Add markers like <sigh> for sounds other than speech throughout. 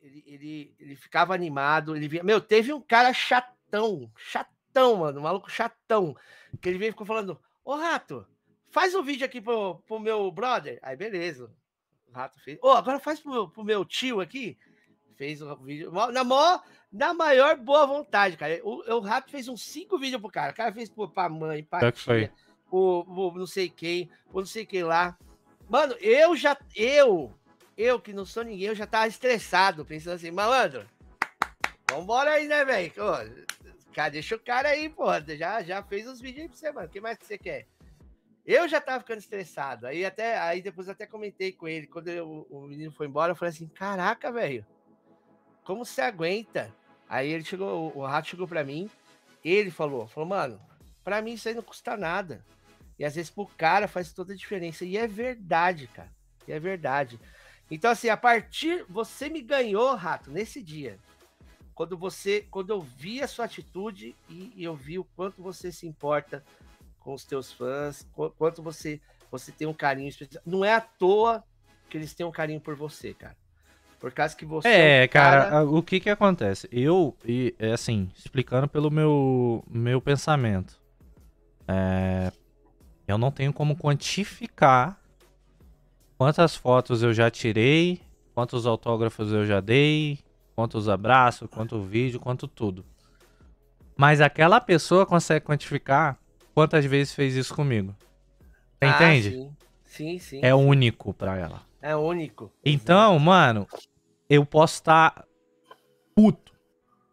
Ele, ele, ele ficava animado, ele via. Meu, teve um cara chatão, chatão, mano, um maluco chatão, que ele veio e ficou falando: Ô rato, faz um vídeo aqui pro, pro meu brother. Aí, beleza. O rato fez. Ô, agora faz pro meu, pro meu tio aqui. Fez um vídeo. Na maior, na maior boa vontade, cara. O, o rato fez uns cinco vídeos pro cara. O cara fez pro, pra mãe, pra é não sei quem, pro não sei quem lá. Mano, eu já. Eu eu, que não sou ninguém, eu já tava estressado, pensando assim, malandro, vambora aí, né, velho? Cara, deixa o cara aí, porra. Já, já fez os vídeos aí pra você, mano. O que mais que você quer? Eu já tava ficando estressado. Aí até aí depois até comentei com ele. Quando eu, o menino foi embora, eu falei assim: Caraca, velho, como você aguenta? Aí ele chegou, o, rato chegou pra mim, ele falou, falou, mano, pra mim isso aí não custa nada. E às vezes pro cara faz toda a diferença. E é verdade, cara. E é verdade. Então, assim, a partir. Você me ganhou, Rato, nesse dia. Quando você. Quando eu vi a sua atitude e, e eu vi o quanto você se importa com os teus fãs, quanto você, você tem um carinho especial. Não é à toa que eles têm um carinho por você, cara. Por causa que você. É, é cara... cara, o que que acontece? Eu, e, é assim, explicando pelo meu, meu pensamento. É, eu não tenho como quantificar quantas fotos eu já tirei, quantos autógrafos eu já dei, quantos abraços, quanto vídeo, quanto tudo. Mas aquela pessoa consegue quantificar quantas vezes fez isso comigo. Você ah, entende? Sim. Sim, sim. É único para ela. É único. Então, mano, eu posso estar tá puto.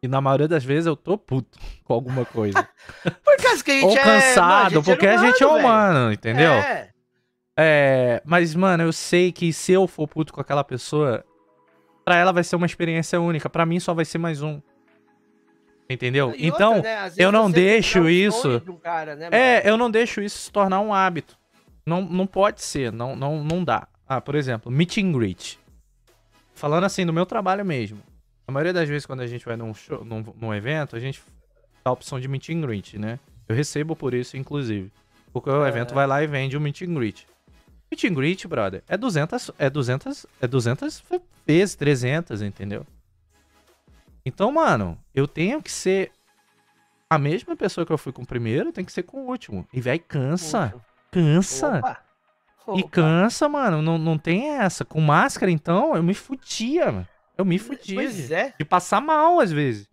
E na maioria das vezes eu tô puto <laughs> com alguma coisa. <laughs> Por causa que a gente Ou cansado, é... Não, a gente porque é humano, a gente é humano, é velho. entendeu? É. É, mas, mano, eu sei que se eu for puto com aquela pessoa, pra ela vai ser uma experiência única. Pra mim só vai ser mais um. Entendeu? então, né? eu não deixo isso. Um cara, né, é, eu não deixo isso se tornar um hábito. Não, não pode ser, não, não, não dá. Ah, por exemplo, meet and greet. Falando assim, do meu trabalho mesmo. A maioria das vezes, quando a gente vai num, show, num, num evento, a gente dá a opção de meet and greet, né? Eu recebo por isso, inclusive. Porque o é. evento vai lá e vende o meet and greet. Meet and greet, brother, é 200, é 200, é 200 vezes 300, entendeu? Então, mano, eu tenho que ser a mesma pessoa que eu fui com o primeiro, tem que ser com o último. E, velho, cansa. Cansa. Opa. Opa. E cansa, mano. Não, não tem essa. Com máscara, então, eu me fudia, mano. Eu me fudia. Pois de, é. De passar mal, às vezes.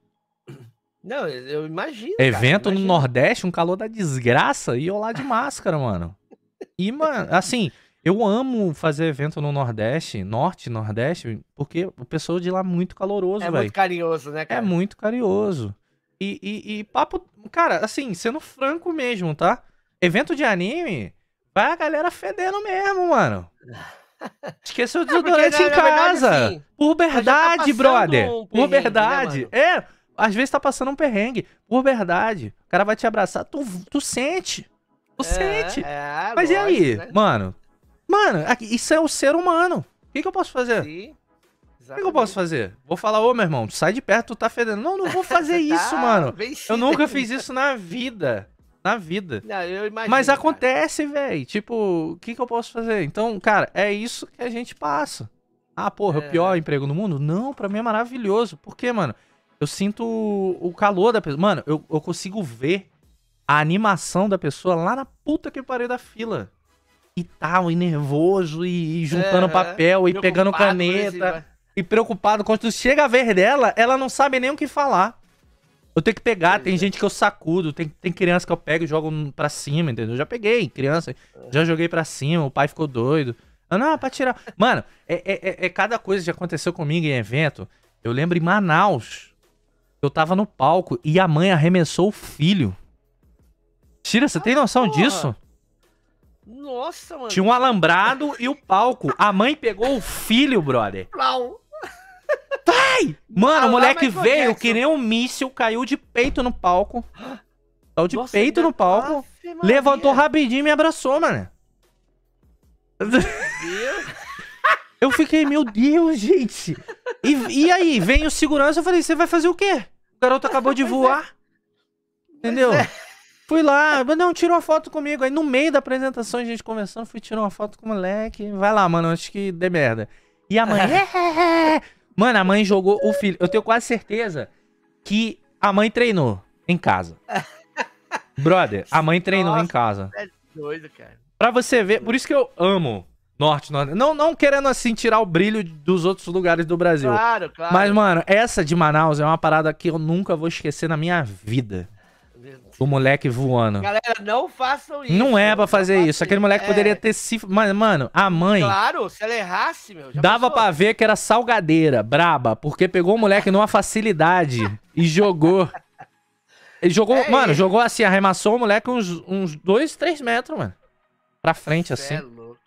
Não, eu imagino. Evento cara, imagino. no Nordeste, um calor da desgraça, e eu lá de máscara, mano. E, mano, assim, eu amo fazer evento no Nordeste, Norte, Nordeste, porque o pessoal de lá é muito caloroso, É muito carinhoso, né, É muito carinhoso. E, e, e papo, cara, assim, sendo franco mesmo, tá? Evento de anime, vai a galera fedendo mesmo, mano. <laughs> Esqueceu é, o porque, desodorante né, na- em verdade, casa. Assim, por verdade tá brother. um verdade né, é, às vezes tá passando um perrengue. verdade. O cara vai te abraçar, tu, tu sente. Você? sente. É, é, Mas lógico, e aí, né? mano? Mano, isso é o ser humano. O que, que eu posso fazer? Sim. O que, eu posso fazer? Vou falar, ô meu irmão, sai de perto, tu tá fedendo. Não, não vou fazer <laughs> tá isso, tá mano. Vencido. Eu nunca fiz isso na vida. Na vida. Não, imagino, Mas acontece, velho. Tipo, o que, que eu posso fazer? Então, cara, é isso que a gente passa. Ah, porra, é. o é. pior emprego no mundo? Não, pra mim é maravilhoso. Por quê, mano? Eu sinto o calor da pessoa. Mano, eu, eu consigo ver a animação da pessoa lá na puta que pariu da fila. E tal, e nervoso, e, e juntando é, é. papel, e pegando caneta, e preocupado. Quando tu chega a ver dela, ela não sabe nem o que falar. Eu tenho que pegar, tem é. gente que eu sacudo, tem, tem criança que eu pego e jogo pra cima, entendeu? Eu já peguei criança, já joguei pra cima, o pai ficou doido. não, pra tirar. <laughs> Mano, é, é, é, cada coisa que aconteceu comigo em evento. Eu lembro em Manaus, eu tava no palco e a mãe arremessou o filho Mentira, você ah, tem noção porra. disso? Nossa, mano. Tinha um alambrado e o palco. A mãe pegou o filho, brother. Plau. Pai! Mano, o moleque veio Jackson. que nem um míssil, caiu de peito no palco. Caiu de Nossa, peito no é palco. levantou rapidinho e me abraçou, mano. Eu fiquei, meu Deus, gente. E, e aí, vem o segurança, eu falei, você vai fazer o quê? O garoto acabou de pois é. voar. É. Entendeu? É. Fui lá, não, tirou uma foto comigo. Aí no meio da apresentação, a gente conversando, fui tirar uma foto com o moleque. Vai lá, mano, acho que dê merda. E a mãe. <laughs> É, é, é, mano, a mãe jogou o filho. Eu tenho quase certeza que a mãe treinou em casa. <laughs> Brother, a mãe treinou Nossa, em casa. É doido, cara. Pra você ver, por isso que eu amo Norte, Nordeste. Não, não querendo assim tirar o brilho dos outros lugares do Brasil. Claro, claro. Mas, mano, essa de Manaus é uma parada que eu nunca vou esquecer na minha vida. O moleque voando. Galera, não façam isso. Não é pra fazer isso. Aquele moleque é. poderia ter se. Mas, mano, a mãe. Claro, se ela errasse, meu. dava passou. pra ver que era salgadeira, braba, porque pegou o moleque numa facilidade <laughs> e jogou. E jogou, é mano, ele. jogou assim, arremassou o moleque uns, uns dois, três metros, mano. Pra frente, assim. É louco.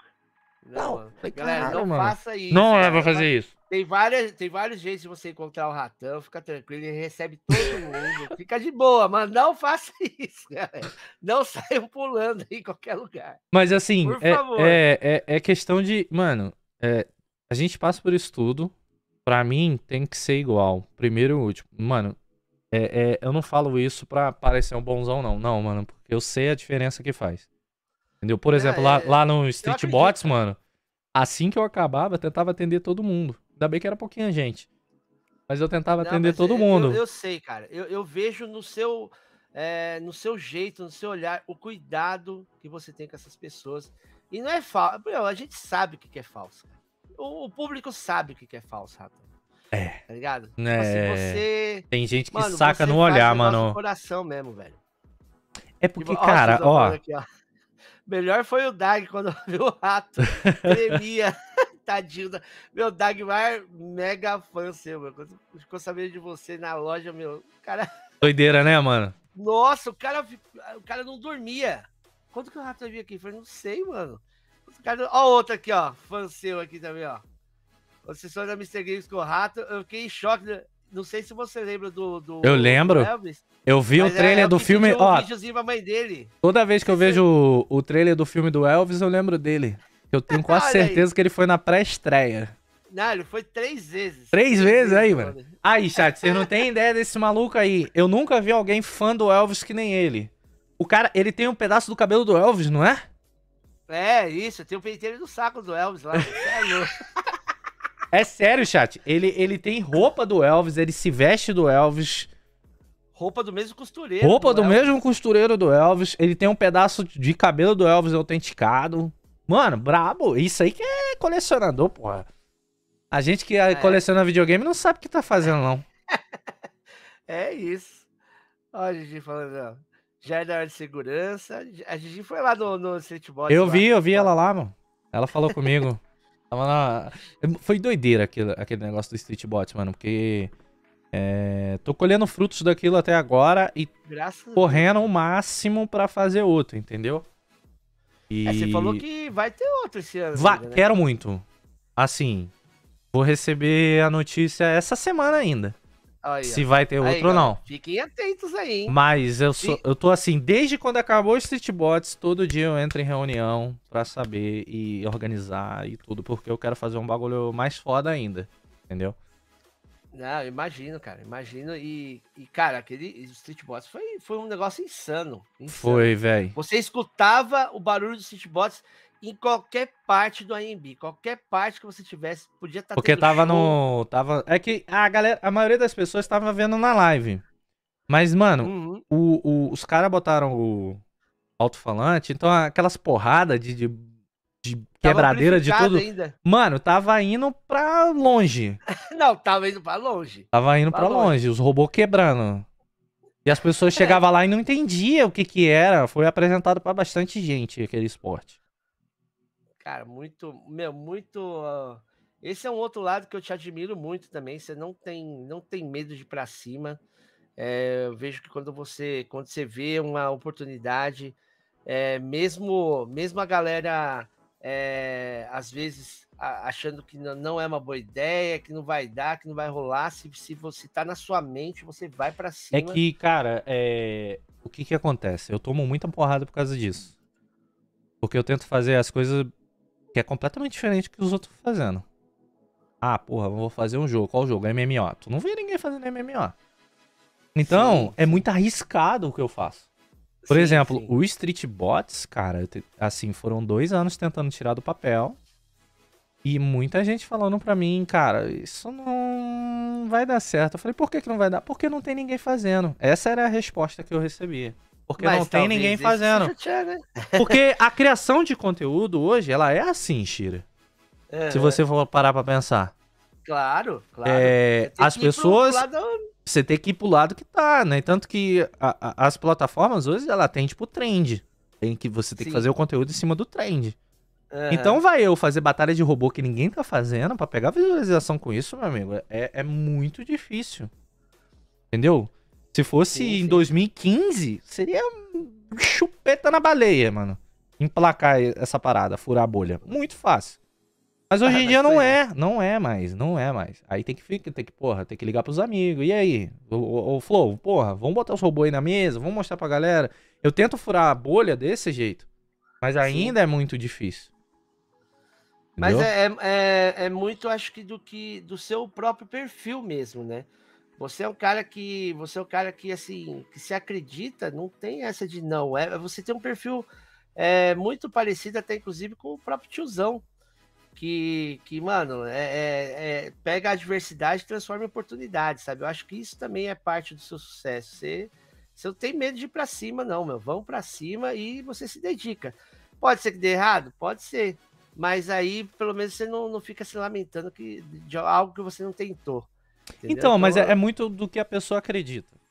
Não, não, Galera, cara, não mano. faça isso. Não é pra fazer isso. Tem, várias, tem vários jeitos de você encontrar o ratão, fica tranquilo, ele recebe todo mundo. fica de boa, mas não faça <laughs> isso, galera. Não saia pulando em qualquer lugar. Mas assim, por é, favor. É, é, é, questão de. Mano, é, a gente passa por isso tudo. Pra mim, tem que ser igual. Primeiro e último. Mano, é, é eu não falo isso pra parecer um bonzão, não. Não, mano, porque eu sei a diferença que faz. Entendeu? Por é, exemplo, lá, é, lá no Street Bots, mano, assim que eu acabava, eu tentava atender todo mundo. Ainda bem que era pouquinha gente. Mas eu tentava Não, atender todo é, mundo. Eu, eu, sei, cara. Eu, eu vejo no seu, é, no seu jeito, no seu olhar, o cuidado que você tem com essas pessoas. E não é falso. A gente sabe o que é falso. O, o público sabe o que é falso, Rato. É. Tá ligado? Tipo é. Assim, você... Tem gente que mano, saca no olhar, mano. coração mesmo, velho. É porque, tipo, ó, cara, ó. Aqui, ó. <laughs> Melhor foi o Dag quando <laughs> viu o rato. <laughs> Tremia. Tadinho. Da... Meu, Dagmar, mega fã seu, meu. Quando ficou sabendo de você na loja, meu. Cara. <laughs> Doideira, né, mano? Nossa, o cara, o cara não dormia. Quanto que o rato havia aqui? Eu falei, não sei, mano. Cara... Ó, outro aqui, ó. Fã seu aqui também, ó. Você só da Mr. Games com o rato. Eu fiquei em choque. Né? Não sei se você lembra do. do eu lembro. Do Elvis, eu vi o é, trailer do filme. Um ó, pra mãe dele. Toda vez que eu vejo o, o trailer do filme do Elvis, eu lembro dele. Eu tenho <laughs> quase certeza que ele foi na pré-estreia. Não, ele foi três vezes. Três, três vezes, vezes aí, mano. Aí, chat, vocês não tem ideia desse maluco aí. Eu nunca vi alguém fã do Elvis que nem ele. O cara, ele tem um pedaço do cabelo do Elvis, não é? É, isso, tem um penteiro do saco do Elvis lá. Sério. É, é sério, chat. Ele, ele tem roupa do Elvis, ele se veste do Elvis. Roupa do mesmo costureiro. Roupa do, do mesmo costureiro do Elvis. Ele tem um pedaço de cabelo do Elvis autenticado. Mano, brabo. Isso aí que é colecionador, porra. A gente que é. coleciona videogame não sabe o que tá fazendo, não. <laughs> é isso. Olha a Gigi falando, já é da hora de segurança. A Gigi foi lá no, no Streetbot. Eu lá, vi, né? eu vi ela lá, mano. Ela falou comigo. <laughs> Tava na... Foi doideira aquele, aquele negócio do Street Bot, mano, porque... É, tô colhendo frutos daquilo até agora e Graças correndo o máximo para fazer outro, entendeu? E... É, você falou que vai ter outro esse ano. Va ainda, né? Quero muito. Assim, vou receber a notícia essa semana ainda. Aí, se ó. vai ter outro aí, ou não. Fiquem atentos aí, hein? Mas eu, sou, eu tô assim, desde quando acabou o Street Bots, todo dia eu entro em reunião pra saber e organizar e tudo, porque eu quero fazer um bagulho mais foda ainda, entendeu? Não, imagino, cara, imagino. E, e cara, aquele Street Bots foi, foi um negócio insano. insano. Foi, velho. Você escutava o barulho do Street Bots em qualquer parte do AMB, qualquer parte que você tivesse, podia estar. Tá Porque tava show. no. Tava, é que a galera, a maioria das pessoas tava vendo na live. Mas, mano, uhum. o, o, os caras botaram o alto-falante, então aquelas porradas de, de de tava quebradeira de tudo. Ainda. Mano, tava indo pra longe. <laughs> não, tava indo pra longe. Tava indo pra, pra longe. longe. os robôs quebrando. E as pessoas é. chegavam lá e não entendiam o que que era. Foi apresentado para bastante gente aquele esporte. Cara, muito, meu, muito. Uh... Esse é um outro lado que eu te admiro muito também. Você não tem, não tem medo de ir para cima. É, eu vejo que quando você, quando você vê uma oportunidade, é, mesmo, mesmo a galera é, às vezes achando que não é uma boa ideia, que não vai dar, que não vai rolar. Se, se você tá na sua mente, você vai para é cima. É que, cara, é... o que que acontece? Eu tomo muita porrada por causa disso. Porque eu tento fazer as coisas que é completamente diferente do que os outros fazendo. Ah, porra, vou fazer um jogo. Qual jogo? MMO. Tu não vê ninguém fazendo MMO. Então, sim, é sim. é muito arriscado o que eu faço. Por sim, exemplo, sim. o Street Bots, cara, assim, foram dois anos tentando tirar do papel. E muita gente falando pra mim, cara, isso não vai dar certo. Eu falei, por que, que não vai dar? Porque não tem ninguém fazendo. Essa era a resposta que eu recebia. Porque Mas não tem ninguém fazendo. <laughs> Porque a criação de conteúdo hoje, ela é assim, Shira. É. Se você for parar pra pensar. Claro, claro. É, as pessoas. Lado você tem que ir pro lado que tá, né? Tanto que a, a, as plataformas hoje, ela tem, tipo, trend. Tem que, você tem Sim. que fazer o conteúdo em cima do trend. Uhum. Então vai eu fazer batalha de robô que ninguém tá fazendo para pegar visualização com isso, meu amigo. É, é muito difícil. Entendeu? Se fosse sim, sim. em 2015, seria chupeta na baleia, mano. Emplacar essa parada, furar a bolha. Muito fácil. Mas hoje em dia não é, é, não é mais, não é mais. Aí tem que ficar, tem que, porra, tem que ligar pros amigos. E aí? O, o, o Flow, porra, vamos botar os robôs aí na mesa, vamos mostrar pra galera. Eu tento furar a bolha desse jeito, mas ainda Sim. é muito difícil. Mas é, é, é, é, muito, acho que, do que do seu próprio perfil mesmo, né? Você é um cara que. Você é um cara que, assim, que se acredita, não tem essa de não. É, você tem um perfil é, muito parecido, até inclusive, com o próprio tiozão que, que mano, é, é, é, pega a adversidade e transforma em oportunidade, sabe? Eu acho que isso também é parte do seu sucesso. Você, você não tem medo de ir pra cima, não, meu. Vão pra cima e você se dedica. Pode ser que dê errado? Pode ser. Mas aí, pelo menos, você não, não fica se lamentando que, de algo que você não tentou. Entendeu? Então, mas então, é, é muito do que a pessoa acredita.